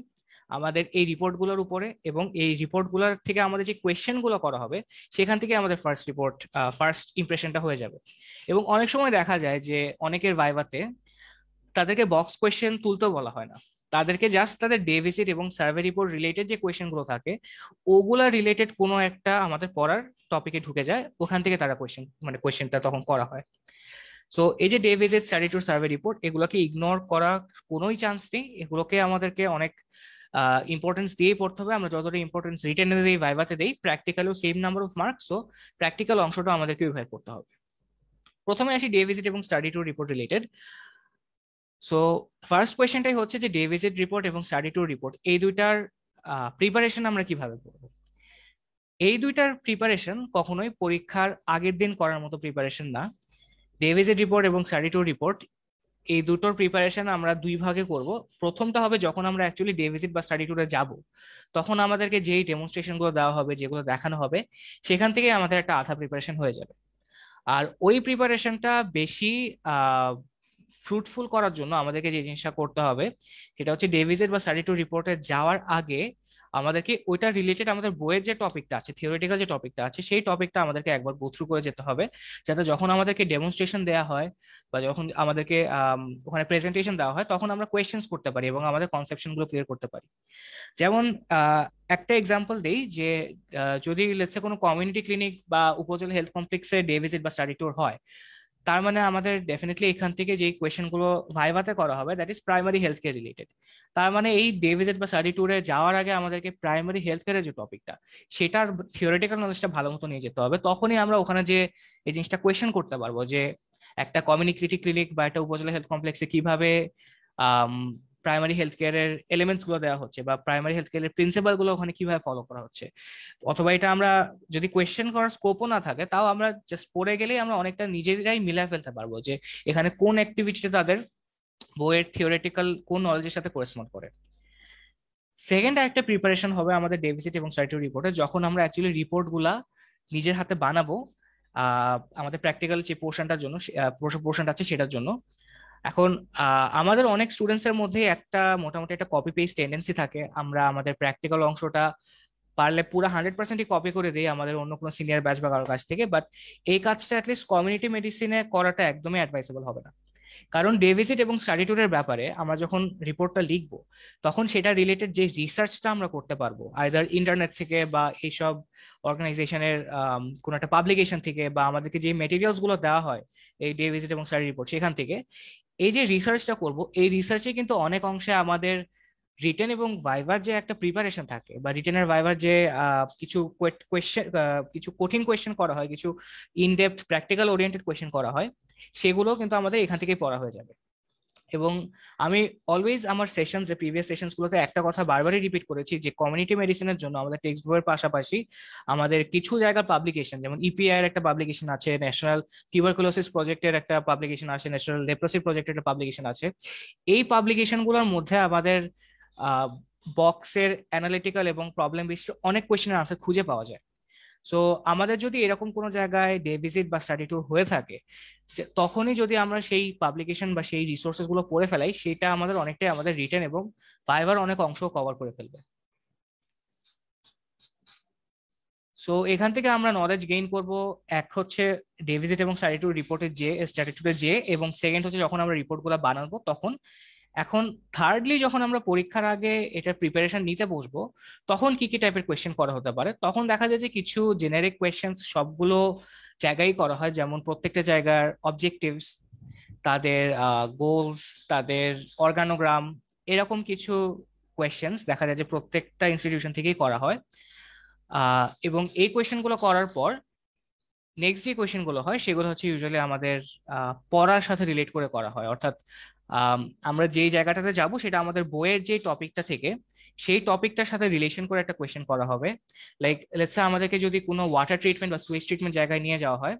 আমাদের এই রিপোর্টগুলোর উপরে এবং এই রিপোর্টগুলোর থেকে আমাদের যে কোয়েশ্চেনগুলো করা হবে সেখান থেকে আমাদের ফার্স্ট রিপোর্ট ফার্স্ট ইমপ্রেশনটা হয়ে যাবে এবং অনেক সময় দেখা যায় যে অনেকের ভাইভাতে তাদেরকে বক্স কোয়েশ্চেন তুলতেও বলা হয় না তাদেরকে জাস্ট তাদের ডেভিসিট এবং সার্ভে রিপোর্ট রিলেটেড যে কোয়েশনগুলো থাকে ওগুলা রিলেটেড কোনো একটা আমাদের পড়ার টপিকে ঢুকে যায় ওখান থেকে তারা কোয়েশন মানে কোয়েশনটা তখন করা হয় সো এই যে day visit study tour survey report এগুলোকে ইগনোর করা কোনোই চান্স নেই এগুলোকে আমাদেরকে অনেক ইম্পর্টেন্স দিয়েই পড়তে হবে আমরা যতটা ইম্পর্টেন্স রিটেনে দিই ভাইভাতে দিই প্র্যাকটিক্যালও same number of marks so practical অংশটা আমাদেরকে ভাইভ করতে হবে প্রথমে আসি ডে ভিজিট এবং study tour report related so first কোয়েশনটাই হচ্ছে যে ডেভিজিট রিপোর্ট এবং স্টাডি টুর রিপোর্ট এই দুইটার প্রিপারেশন আমরা কিভাবে করব এই দুইটার প্রিপারেশন কখনোই পরীক্ষার আগের দিন করার মতো প্রিপারেশন না ডেভিজিট রিপোর্ট এবং স্টাডি টুর রিপোর্ট এই দুটোর প্রিপারেশন আমরা দুই ভাগে করব প্রথমটা হবে যখন আমরা অ্যাকচুয়ালি ডেভিজিট বা স্টাডি টুরে যাব তখন আমাদেরকে যেই ডেমনস্ট্রেশনগুলো দেওয়া হবে যেগুলো দেখানো হবে সেখান থেকে আমাদের একটা আধা প্রিপারেশন হয়ে যাবে আর ওই প্রিপারেশনটা বেশি ফ্রুটফুল করার জন্য আমাদেরকে যে জিনিসটা করতে হবে সেটা হচ্ছে ডেভিজের বা স্টাডি টু রিপোর্টে যাওয়ার আগে আমাদেরকে ওইটা রিলেটেড আমাদের বইয়ের যে টপিকটা আছে থিওরিটিক্যাল যে টপিকটা আছে সেই টপিকটা আমাদেরকে একবার গোথ্রু করে যেতে হবে যাতে যখন আমাদেরকে ডেমনস্ট্রেশন দেওয়া হয় বা যখন আমাদেরকে ওখানে প্রেজেন্টেশন দেওয়া হয় তখন আমরা কোয়েশ্চেন্স করতে পারি এবং আমাদের কনসেপশনগুলো ক্লিয়ার করতে পারি যেমন একটা এক্সাম্পল দেই যে যদি লেটসে কোনো কমিউনিটি ক্লিনিক বা উপজেলা হেলথ কমপ্লেক্সে ভিজিট বা স্টাডি ট্যুর হয় তার মানে আমাদের ডেফিনেটলি এখান থেকে যে কোয়েশনগুলো ভাইভাতে করা হবে that is primary health care related তার মানে এই ডে ভিজিট বা স্টাডি ট্যুরে যাওয়ার আগে আমাদেরকে প্রাইমারি হেলথ কেয়ারের যে টপিকটা সেটার থিওরিটিক্যাল নলেজটা ভালো মতো নিয়ে যেতে হবে তখনই আমরা ওখানে যে এই জিনিসটা কোয়েশন করতে পারবো যে একটা কমিউনিটি ক্লিনিক বা একটা উপজেলা হেলথ কমপ্লেক্সে কিভাবে প্রাইমারি হেলথ কেয়ারের এলিমেন্টস গুলো দেওয়া হচ্ছে বা প্রাইমারি হেলথ কেয়ারের প্রিন্সিপাল গুলো ওখানে কিভাবে ফলো করা হচ্ছে অথবা এটা আমরা যদি কোয়েশ্চেন করার স্কোপও না থাকে তাও আমরা জাস্ট পড়ে গেলেই আমরা অনেকটা নিজেরাই মিলা ফেলতে পারবো যে এখানে কোন অ্যাক্টিভিটিটা তাদের বইয়ের থিওরিটিক্যাল কোন নলেজের সাথে করেসপন্ড করে সেকেন্ড একটা প্রিপারেশন হবে আমাদের ডেভিসিট এবং সাইটিভ রিপোর্টে যখন আমরা অ্যাকচুয়ালি রিপোর্ট গুলা নিজের হাতে বানাবো আমাদের প্র্যাকটিক্যাল যে পোর্শনটার জন্য পোর্শনটা আছে সেটার জন্য এখন আমাদের অনেক স্টুডেন্টসের মধ্যে একটা মোটামুটি একটা কপি পেস্ট টেন্ডেন্সি থাকে আমরা আমাদের প্র্যাকটিক্যাল অংশটা পারলে পুরো হান্ড্রেড পার্সেন্টই কপি করে দিই আমাদের অন্য কোনো সিনিয়র ব্যাচ বা কারোর কাছ থেকে বাট এই কাজটা অ্যাটলিস্ট কমিউনিটি মেডিসিনে করাটা একদমই অ্যাডভাইসেবল হবে না কারণ ডেভিজিট এবং স্টাডি ট্যুরের ব্যাপারে আমরা যখন রিপোর্টটা লিখবো তখন সেটা রিলেটেড যে রিসার্চটা আমরা করতে পারবো আইদার ইন্টারনেট থেকে বা এইসব অর্গানাইজেশনের কোনো একটা পাবলিকেশন থেকে বা আমাদেরকে যে মেটেরিয়ালসগুলো দেওয়া হয় এই ডেভিজিট এবং স্টাডি রিপোর্ট সেখান থেকে এই যে রিসার্চটা করব এই রিসার্চে কিন্তু অনেক অংশে আমাদের রিটেন এবং ভাইভার যে একটা প্রিপারেশন থাকে বা এর ভাইভার যে কিছু কোয়েশ্চেন কিছু কঠিন কোয়েশ্চেন করা হয় কিছু ইনডেপথ প্র্যাকটিক্যাল ওরিয়েন্টেড কোয়েশ্চেন করা হয় সেগুলো কিন্তু আমাদের এখান থেকেই পড়া হয়ে যাবে এবং আমি অলওয়েজ আমার সেশনস প্রিভিয়াস সেশনসগুলোতে একটা কথা বারবারই রিপিট করেছি যে কমিউনিটি মেডিসিনের জন্য আমাদের টেক্সট বইয়ের পাশাপাশি আমাদের কিছু জায়গার পাবলিকেশন যেমন ইপিআই e এর একটা পাবলিকেশন আছে ন্যাশনাল টিউবারকুলোসিস প্রজেক্টের একটা পাবলিকেশন আছে ন্যাশনাল লেপ্রোসি প্রজেক্টের একটা পাবলিকেশন আছে এই পাবলিকেশনগুলোর মধ্যে আমাদের বক্সের অ্যানালিটিক্যাল এবং প্রবলেম বেসড অনেক কোয়েশ্চেনের আনসার খুঁজে পাওয়া যায় সো আমাদের যদি এরকম কোনো জায়গায় ডে ভিজিট বা স্টাডি টুর হয়ে থাকে তখনই যদি আমরা সেই পাবলিকেশন বা সেই রিসোর্সেস গুলো পড়ে ফেলাই সেটা আমাদের অনেকটাই আমাদের রিটার্ন এবং ভাইবার অনেক অংশ কভার করে ফেলবে সো এখান থেকে আমরা নলেজ গেইন করব এক হচ্ছে ডেভিজিট এবং স্টাডি টুর রিপোর্টের যে টুরের যে এবং সেকেন্ড হচ্ছে যখন আমরা রিপোর্টগুলো বানাবো তখন এখন থার্ডলি যখন আমরা পরীক্ষার আগে এটার প্রিপারেশন নিতে বসবো তখন কি কি টাইপের কোয়েশ্চেন করা হতে পারে তখন দেখা যায় যে কিছু জেনারিক কোয়েশ্চেন সবগুলো জায়গায় করা হয় যেমন প্রত্যেকটা জায়গার অবজেক্টিভস তাদের গোলস তাদের অর্গানোগ্রাম এরকম কিছু কোয়েশ্চেন্স দেখা যায় যে প্রত্যেকটা ইনস্টিটিউশন থেকেই করা হয় এবং এই কোয়েশ্চেনগুলো করার পর নেক্সট যে কোয়েশ্চেনগুলো হয় সেগুলো হচ্ছে ইউজুয়ালি আমাদের পড়ার সাথে রিলেট করে করা হয় অর্থাৎ আমরা যেই জায়গাটাতে যাব সেটা আমাদের বইয়ের যে টপিকটা থেকে সেই টপিকটার সাথে রিলেশন করে একটা কোয়েশ্চেন করা হবে লাইক লেটস আমাদেরকে যদি কোনো ওয়াটার ট্রিটমেন্ট বা সুইচ ট্রিটমেন্ট জায়গায় নিয়ে যাওয়া হয়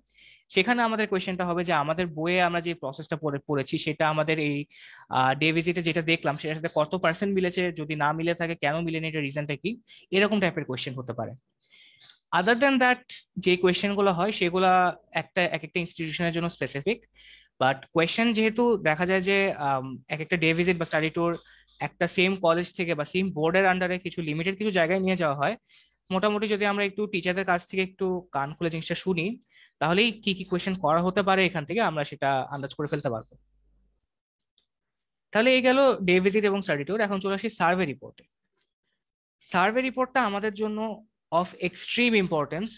সেখানে আমাদের কোয়েশ্চেনটা হবে যে আমাদের বইয়ে আমরা যে প্রসেসটা পড়ে পড়েছি সেটা আমাদের এই ডে ভিজিটে যেটা দেখলাম সেটার সাথে কত পার্সেন্ট মিলেছে যদি না মিলে থাকে কেন মিলেনি এটা রিজনটা কি এরকম টাইপের কোয়েশ্চেন হতে পারে আদার দেন দ্যাট যে কোয়েশ্চেনগুলো হয় সেগুলো একটা এক একটা ইনস্টিটিউশনের জন্য স্পেসিফিক বাট কোয়েশ্চেন যেহেতু দেখা যায় যে এক একটা ডে ভিজিট বা স্টাডি ট্যুর একটা সেম কলেজ থেকে বা সেম বোর্ডের আন্ডারে কিছু লিমিটেড কিছু জায়গায় নিয়ে যাওয়া হয় মোটামুটি যদি আমরা একটু টিচারদের কাছ থেকে একটু কান খুলে জিনিসটা শুনি তাহলেই কি কি কোয়েশ্চেন করা হতে পারে এখান থেকে আমরা সেটা আন্দাজ করে ফেলতে পারবো তাহলে এই গেল ডে ভিজিট এবং স্টাডি ট্যুর এখন চলে আসি সার্ভে রিপোর্টে সার্ভে রিপোর্টটা আমাদের জন্য অফ এক্সট্রিম ইম্পর্টেন্স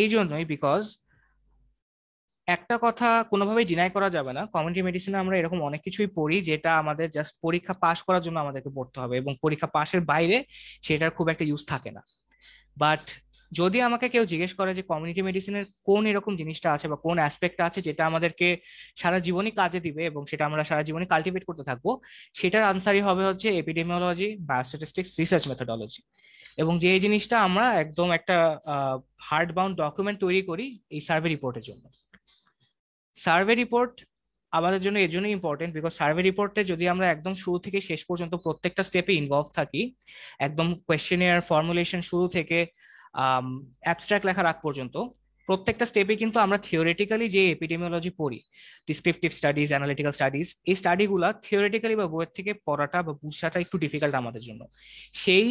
এই জন্যই বিকজ একটা কথা কোনোভাবেই ডিনাই করা যাবে না কমিউনিটি মেডিসিনে আমরা এরকম অনেক কিছুই পড়ি যেটা আমাদের জাস্ট পরীক্ষা পাশ করার জন্য আমাদেরকে পড়তে হবে এবং পরীক্ষা পাশের বাইরে সেটার খুব একটা ইউজ থাকে না বাট যদি আমাকে কেউ জিজ্ঞেস করে যে কমিউনিটি মেডিসিনের কোন এরকম জিনিসটা আছে বা কোন অ্যাসপেক্ট আছে যেটা আমাদেরকে সারা জীবনই কাজে দিবে এবং সেটা আমরা সারা জীবনে কাল্টিভেট করতে থাকবো সেটার আনসারই হবে হচ্ছে এপিডেমিওলজি বায়োস্ট্যাটিস্টিক্স রিসার্চ মেথোডলজি এবং যে জিনিসটা আমরা একদম একটা হার্ড বাউন্ড ডকুমেন্ট তৈরি করি এই সার্ভে রিপোর্টের জন্য সার্ভে রিপোর্ট আমাদের জন্য এর জন্যই ইম্পর্টেন্ট বিকজ সার্ভে রিপোর্টে যদি আমরা একদম শুরু থেকে শেষ পর্যন্ত প্রত্যেকটা স্টেপে ইনভলভ থাকি একদম কোয়েশ্চেনিয়ার ফর্মুলেশন শুরু থেকে অ্যাবস্ট্রাক্ট লেখা রাখ পর্যন্ত প্রত্যেকটা স্টেপে কিন্তু আমরা থিওরিটিক্যালি যে এপিডেমিওলজি পড়ি ডিসক্রিপটিভ স্টাডিজ অ্যানালিটিক্যাল স্টাডিজ এই স্টাডিগুলা থিওরিটিক্যালি বা বইয়ের থেকে পড়াটা বা বুঝাটা একটু ডিফিকাল্ট আমাদের জন্য সেই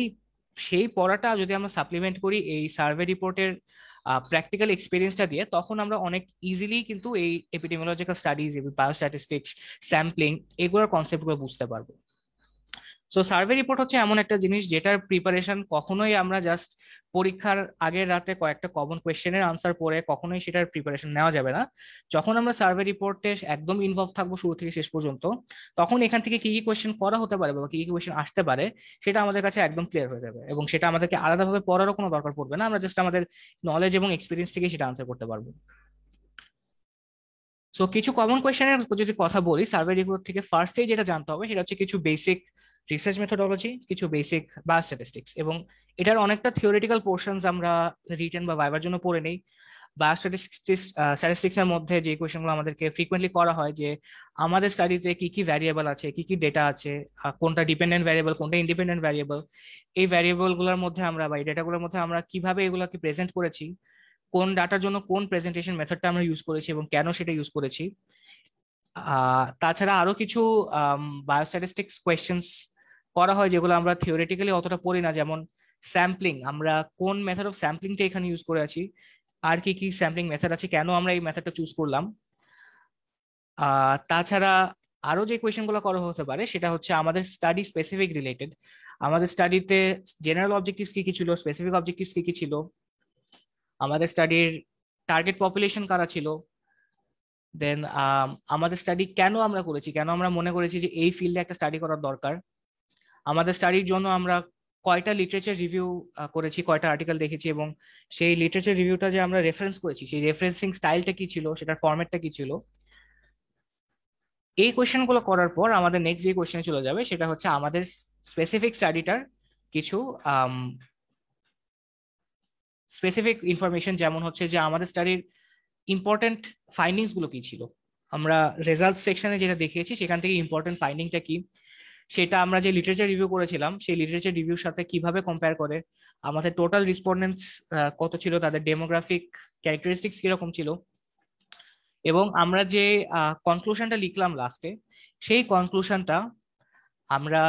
সেই পড়াটা যদি আমরা সাপ্লিমেন্ট করি এই সার্ভে রিপোর্টের প্র্যাকটিক্যাল এক্সপিরিয়েন্সটা দিয়ে তখন আমরা অনেক ইজিলি কিন্তু এই এপিডেমিওলজিক্যাল স্টাডিজ বায়োস্ট্যাটিস্টিক্স স্যাম্পলিং এগুলোর কনসেপ্টগুলো বুঝতে পারবো সো সার্ভে রিপোর্ট হচ্ছে এমন একটা জিনিস যেটার প্রিপারেশন কখনোই আমরা জাস্ট পরীক্ষার আগের রাতে কয়েকটা কমন কোয়েশ্চেনের আনসার পড়ে কখনোই সেটার প্রিপারেশন নেওয়া যাবে না যখন আমরা সার্ভে রিপোর্টে একদম ইনভলভ থাকবো শুরু থেকে শেষ পর্যন্ত তখন এখান থেকে কি কি কোয়েশ্চেন করা হতে পারে বা কি কি কোয়েশ্চেন আসতে পারে সেটা আমাদের কাছে একদম ক্লিয়ার হয়ে যাবে এবং সেটা আমাদেরকে আলাদাভাবে পড়ারও কোনো দরকার পড়বে না আমরা জাস্ট আমাদের নলেজ এবং এক্সপিরিয়েন্স থেকে সেটা আনসার করতে পারবো সো কিছু কমন কোয়েশ্চেনের যদি কথা বলি সার্ভে রিপোর্ট থেকে ফার্স্টেই যেটা জানতে হবে সেটা হচ্ছে কিছু বেসিক রিসার্চ মেথোডোলজি কিছু বেসিক বা স্ট্যাটিস্টিক্স এবং এটার অনেকটা থিওরিটিক্যাল পোর্শনস আমরা রিটেন বা ভাইবার জন্য পড়ে নেই বা স্ট্যাটিস্টিক্স এর মধ্যে যে কোয়েশনগুলো আমাদেরকে ফ্রিকোয়েন্টলি করা হয় যে আমাদের স্টাডিতে কি কি ভ্যারিয়েবল আছে কি কি ডেটা আছে কোনটা ডিপেন্ডেন্ট ভ্যারিয়েবল কোনটা ইন্ডিপেন্ডেন্ট ভ্যারিয়েবল এই ভ্যারিয়েবলগুলোর মধ্যে আমরা বা এই ডেটাগুলোর মধ্যে আমরা কিভাবে এগুলোকে প্রেজেন্ট করেছি কোন ডাটার জন্য কোন প্রেজেন্টেশন মেথডটা আমরা ইউজ করেছি এবং কেন সেটা ইউজ করেছি তাছাড়া আরো কিছু বায়োস্ট্যাটিস্টিক্স কোয়েশ্চেন্স করা হয় যেগুলো আমরা থিওরিটিক্যালি অতটা পড়ি না যেমন স্যাম্পলিং আমরা কোন মেথড অফ স্যাম্পলিংটা এখানে ইউজ করে আছি আর কি কি স্যাম্পলিং মেথড আছে কেন আমরা এই মেথডটা চুজ করলাম তাছাড়া আরও যে কোয়েশনগুলো করা হতে পারে সেটা হচ্ছে আমাদের স্টাডি স্পেসিফিক রিলেটেড আমাদের স্টাডিতে জেনারেল অবজেক্টিভস কী কী ছিল স্পেসিফিক অবজেক্টিভস কী কী ছিল আমাদের স্টাডির টার্গেট পপুলেশন কারা ছিল দেন আমাদের স্টাডি কেন আমরা করেছি কেন আমরা মনে করেছি যে এই ফিল্ডে একটা স্টাডি করার দরকার আমাদের স্টাডির জন্য আমরা কয়টা লিটারেচার রিভিউ করেছি কয়টা আর্টিকেল দেখেছি এবং সেই লিটারেচার রিভিউটা যে আমরা রেফারেন্স করেছি সেই রেফারেন্সিং স্টাইলটা কি ছিল সেটার ফর্ম্যাটটা কি ছিল এই কোয়েশ্চেনগুলো করার পর আমাদের নেক্সট যে কোয়েশ্চেনে চলে যাবে সেটা হচ্ছে আমাদের স্পেসিফিক স্টাডিটার কিছু স্পেসিফিক ইনফরমেশন যেমন হচ্ছে যে আমাদের স্টাডির ইম্পর্টেন্ট ফাইন্ডিংসগুলো কি ছিল আমরা রেজাল্ট সেকশনে যেটা দেখিয়েছি সেখান থেকে ইম্পর্টেন্ট ফাইন্ডিংটা কি সেটা আমরা যে লিটারেচার রিভিউ করেছিলাম সেই লিটারেচার রিভিউর সাথে কিভাবে কম্পেয়ার করে আমাদের টোটাল রেসপন্ডেন্টস কত ছিল তাদের ডেমোগ্রাফিক ক্যারেক্টারিস্টিক্স কিরকম ছিল এবং আমরা যে কনক্লুশনটা লিখলাম লাস্টে সেই কনক্লুশনটা আমরা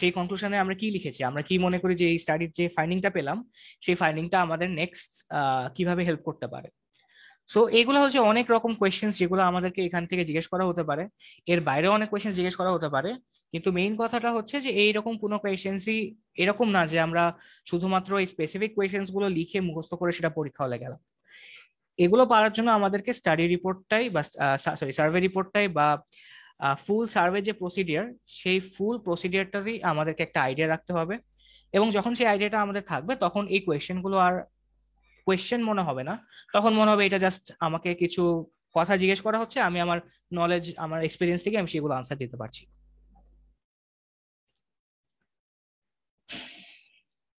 সেই কনক্লুশনে আমরা কি লিখেছি আমরা কি মনে করি যে এই স্টাডির যে ফাইন্ডিংটা পেলাম সেই ফাইন্ডিংটা আমাদের নেক্সট কিভাবে হেল্প করতে পারে সো এগুলো হচ্ছে অনেক রকম কোয়েশ্চেন যেগুলো আমাদেরকে এখান থেকে জিজ্ঞেস করা হতে পারে এর বাইরে অনেক কোয়েশ্চেন জিজ্ঞেস করা হতে পারে কিন্তু মেইন কথাটা হচ্ছে যে এইরকম কোনো কোয়েশনসই এরকম না যে আমরা শুধুমাত্র এই স্পেসিফিক কোয়েশনস গুলো লিখে মুখস্থ করে সেটা পরীক্ষা হলে গেলাম এগুলো পারার জন্য আমাদেরকে স্টাডি রিপোর্টটাই বা সরি সার্ভে রিপোর্টটাই বা ফুল সার্ভে যে প্রসিডিয়ার সেই ফুল প্রসিডিয়ারটাতেই আমাদেরকে একটা আইডিয়া রাখতে হবে এবং যখন সেই আইডিয়াটা আমাদের থাকবে তখন এই কোয়েশ্চেনগুলো আর কোয়েশ্চেন মনে হবে না তখন মনে হবে এটা জাস্ট আমাকে কিছু কথা জিজ্ঞেস করা হচ্ছে আমি আমার নলেজ আমার এক্সপিরিয়েন্স থেকে আমি সেগুলো আনসার দিতে পারছি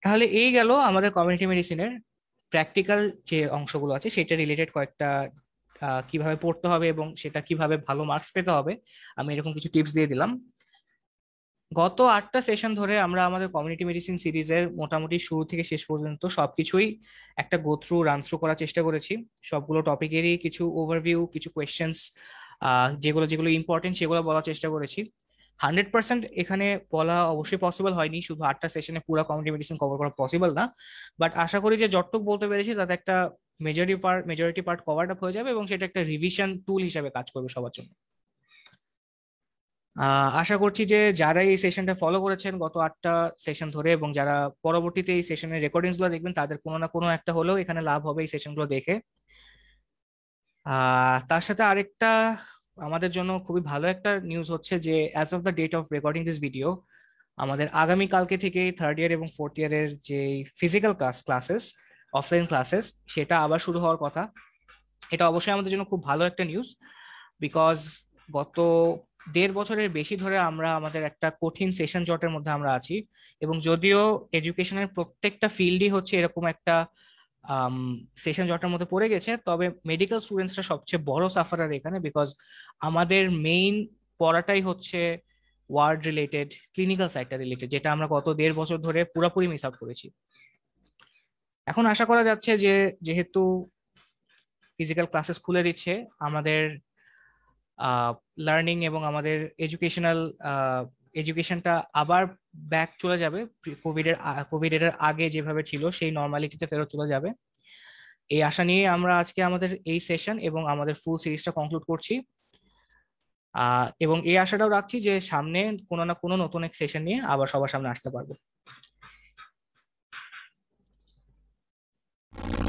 তাহলে এই গেল আমাদের কমিউনিটি মেডিসিনের প্র্যাকটিক্যাল যে অংশগুলো আছে সেটা রিলেটেড কয়েকটা কিভাবে পড়তে হবে এবং সেটা কিভাবে ভালো মার্কস পেতে হবে আমি এরকম কিছু টিপস দিয়ে দিলাম গত আটটা সেশন ধরে আমরা আমাদের কমিউনিটি মেডিসিন সিরিজের মোটামুটি শুরু থেকে শেষ পর্যন্ত সবকিছুই একটা গোথ্রু রান থ্রু করার চেষ্টা করেছি সবগুলো টপিকেরই কিছু ওভারভিউ কিছু কোয়েশ্চেন্স যেগুলো যেগুলো ইম্পর্টেন্ট সেগুলো বলার চেষ্টা করেছি হান্ড্রেড পার্সেন্ট এখানে বলা অবশ্যই পসিবল হয়নি শুধু আটটা সেশনে পুরো কমিউনিটি মেডিসিন কভার করা পসিবল না বাট আশা করি যে যতটুকু বলতে পেরেছি তাতে একটা majority part majority part cover up হয়ে যাবে এবং সেটা একটা রিভিশন টুল হিসাবে কাজ করবে সবার জন্য আশা করছি যে যারা এই সেশনটা ফলো করেছেন গত আটটা সেশন ধরে এবং যারা পরবর্তীতে এই সেশনের রেকর্ডিংস গুলো দেখবেন তাদের কোনো না কোনো একটা হলেও এখানে লাভ হবে এই সেশনগুলো দেখে তার সাথে আরেকটা আমাদের জন্য খুবই ভালো একটা নিউজ হচ্ছে যে as of the date of recording this video আমাদের আগামী কালকে থেকে থার্ড ইয়ার এবং ফোর্থ ইয়ারের যে physical class classes offline classes সেটা আবার শুরু হওয়ার কথা এটা অবশ্যই আমাদের জন্য খুব ভালো একটা নিউজ বিকজ গত দেড় বছরের বেশি ধরে আমরা আমাদের একটা কঠিন সেশন জটের মধ্যে আমরা আছি এবং যদিও এডুকেশনের প্রত্যেকটা ফিল্ডই হচ্ছে এরকম একটা সেশন জটের মধ্যে পড়ে গেছে তবে মেডিকেল স্টুডেন্টসরা সবচেয়ে বড় সাফারার এখানে বিকজ আমাদের মেইন পড়াটাই হচ্ছে ওয়ার্ড রিলেটেড ক্লিনিক্যাল সাইটটা রিলেটেড যেটা আমরা গত দেড় বছর ধরে পুরোপুরি মিস আউট করেছি এখন আশা করা যাচ্ছে যে যেহেতু ফিজিক্যাল ক্লাসেস খুলে দিচ্ছে আমাদের লার্নিং এবং আমাদের এডুকেশনাল এডুকেশনটা আবার ব্যাক চলে যাবে কোভিডের কোভিডের আগে যেভাবে ছিল সেই নর্মালিটিতে ফেরত চলে যাবে এই আশা নিয়ে আমরা আজকে আমাদের এই সেশন এবং আমাদের ফুল সিরিজটা কনক্লুড করছি এবং এই আশাটাও রাখছি যে সামনে কোনো না কোনো নতুন এক সেশন নিয়ে আবার সবার সামনে আসতে পারবো